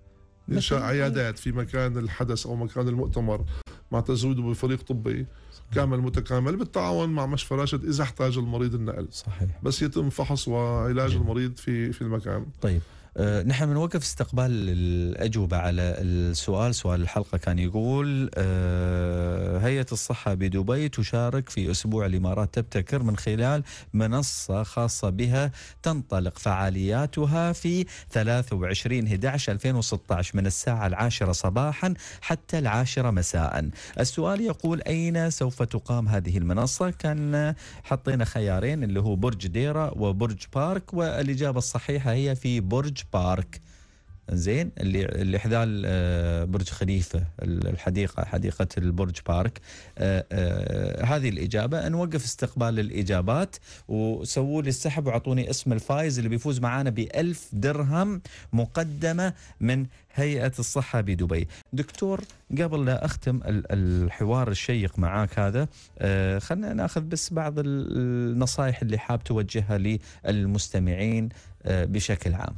إنشاء عيادات في مكان الحدث أو مكان المؤتمر مع تزويده بفريق طبي كامل متكامل بالتعاون مع مشفى راشد اذا احتاج المريض النقل صحيح بس يتم فحص وعلاج المريض في في المكان طيب آه، نحن من وقف استقبال الأجوبة على السؤال سؤال الحلقة كان يقول آه، هيئة الصحة بدبي تشارك في أسبوع الإمارات تبتكر من خلال منصة خاصة بها تنطلق فعالياتها في 23 11 2016 من الساعة العاشرة صباحا حتى العاشرة مساء السؤال يقول أين سوف تقام هذه المنصة كان حطينا خيارين اللي هو برج ديرة وبرج بارك والإجابة الصحيحة هي في برج بارك زين اللي اللي حذاء آه، برج خليفه الحديقه حديقه البرج بارك آه، آه، هذه الاجابه نوقف استقبال الاجابات وسووا لي السحب واعطوني اسم الفايز اللي بيفوز معانا ب 1000 درهم مقدمه من هيئه الصحه بدبي. دكتور قبل لا اختم الحوار الشيق معاك هذا خلينا ناخذ بس بعض النصائح اللي حاب توجهها للمستمعين بشكل عام.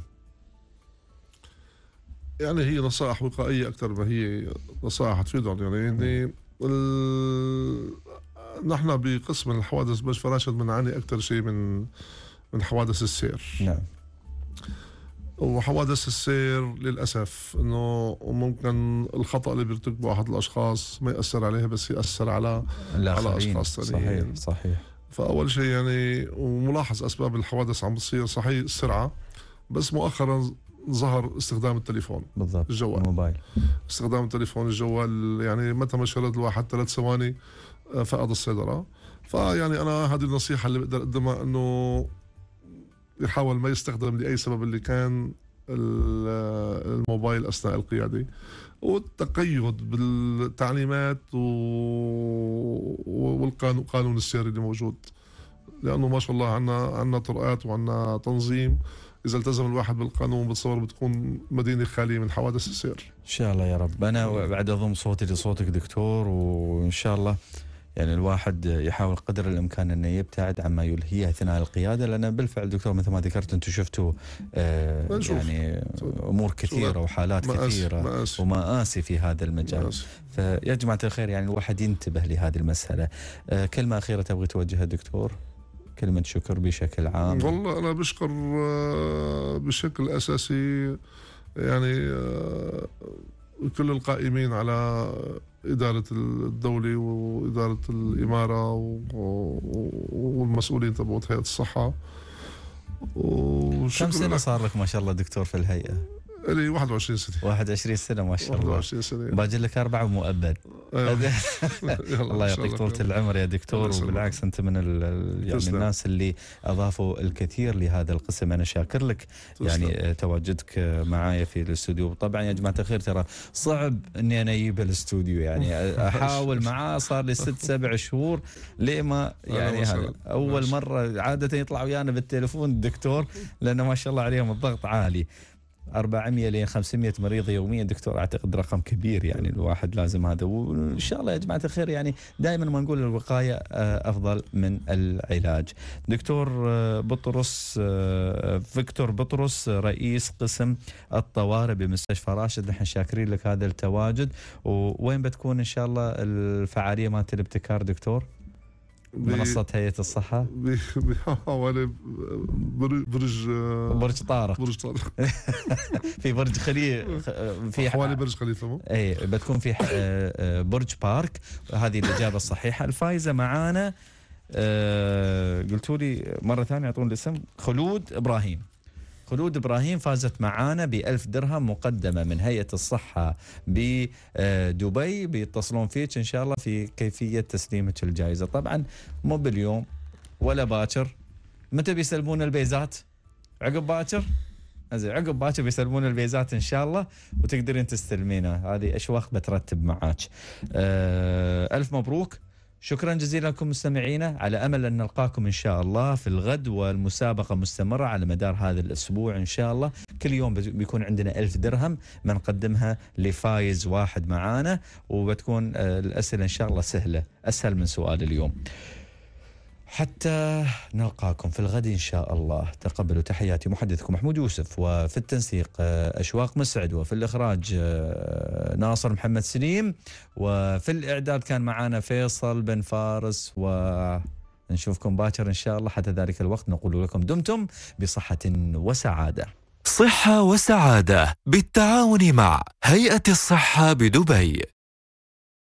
يعني هي نصائح وقائيه اكثر ما هي نصائح تفيدهم يعني يعني ال... نحن بقسم الحوادث بمشفى راشد بنعاني اكثر شيء من من حوادث السير نعم وحوادث السير للاسف انه ممكن الخطا اللي بيرتكبه احد الاشخاص ما ياثر عليها بس ياثر على على اشخاص ثانيين صحيح صحيح فاول شيء يعني وملاحظ اسباب الحوادث عم بتصير صحيح السرعه بس مؤخرا ظهر استخدام التليفون بالضبط الجوال الموبايل استخدام التليفون الجوال يعني متى ما شرد الواحد ثلاث ثواني آه، فقد السيطره فيعني انا هذه النصيحه اللي بقدر اقدمها انه يحاول ما يستخدم لاي سبب اللي كان آه، الموبايل اثناء القياده والتقيد بالتعليمات والقانون السير اللي موجود لانه ما شاء الله عندنا عندنا طرقات وعندنا تنظيم اذا التزم الواحد بالقانون بتصور بتكون مدينه خاليه من حوادث السير ان شاء الله يا رب انا بعد اضم صوتي لصوتك دكتور وان شاء الله يعني الواحد يحاول قدر الامكان انه يبتعد عما يلهيه اثناء القياده لان بالفعل دكتور مثل ما ذكرت انتم شفتوا آه يعني امور كثيره وحالات مآسي كثيره مآسي ومآسي في هذا المجال فيا جماعه الخير يعني الواحد ينتبه لهذه المساله آه كلمه اخيره تبغي توجهها دكتور كلمة شكر بشكل عام والله أنا بشكر آه، بشكل أساسي يعني آه، كل القائمين على إدارة الدولة وإدارة الإمارة والمسؤولين تبعت هيئة الصحة كم سنة صار لك ما شاء الله دكتور في الهيئة؟ لي 21 سنه 21 سنه ما شاء الله 21 سنه إيه. باجي لك اربعه ومؤبد آه. الله يعطيك طولة العمر يا دكتور وبالعكس انت من يعني الناس اللي اضافوا الكثير لهذا القسم انا شاكر لك يعني آه، تواجدك معايا في الاستوديو طبعا يا جماعه الخير ترى صعب اني انا اجيب الاستوديو يعني آه، احاول معاه صار لي ست سبع شهور ليه ما يعني اول مره عاده يطلع ويانا بالتليفون الدكتور لانه ما شاء الله عليهم الضغط عالي 400 ل 500 مريض يوميا دكتور اعتقد رقم كبير يعني الواحد لازم هذا وان شاء الله يا جماعه الخير يعني دائما ما نقول الوقايه آه، افضل من العلاج. دكتور آه، بطرس آه، فيكتور بطرس رئيس قسم الطوارئ بمستشفى راشد نحن شاكرين لك هذا التواجد ووين بتكون ان شاء الله الفعاليه مالت الابتكار دكتور؟ منصة هيئة الصحة حوالي برج آه، برج طارق برج طارق في برج خليفة في حوالي برج خليفة اي بتكون في آه، آه، برج بارك هذه الإجابة الصحيحة الفائزة معانا قلتوا لي مرة ثانية أعطوني الاسم خلود إبراهيم خلود ابراهيم فازت معانا ب 1000 درهم مقدمه من هيئه الصحه بدبي بيتصلون فيك ان شاء الله في كيفيه تسليمك الجائزه طبعا مو باليوم ولا باكر متى بيسلمون البيزات عقب باكر زين عقب باكر بيسلمون البيزات ان شاء الله وتقدرين تستلمينها هذه اشواخ بترتب معاك أه، الف مبروك شكرا جزيلا لكم مستمعينا على امل ان نلقاكم ان شاء الله في الغد والمسابقه مستمره على مدار هذا الاسبوع ان شاء الله كل يوم بيكون عندنا ألف درهم بنقدمها لفايز واحد معانا وبتكون آه، الاسئله ان شاء الله سهله اسهل من سؤال اليوم حتى نلقاكم في الغد إن شاء الله تقبلوا تحياتي محدثكم محمود يوسف وفي التنسيق آه، أشواق مسعد وفي الإخراج آه، ناصر محمد سليم وفي الإعداد كان معنا فيصل بن فارس ونشوفكم باكر إن شاء الله حتى ذلك الوقت نقول لكم دمتم بصحة وسعادة صحة وسعادة بالتعاون مع هيئة الصحة بدبي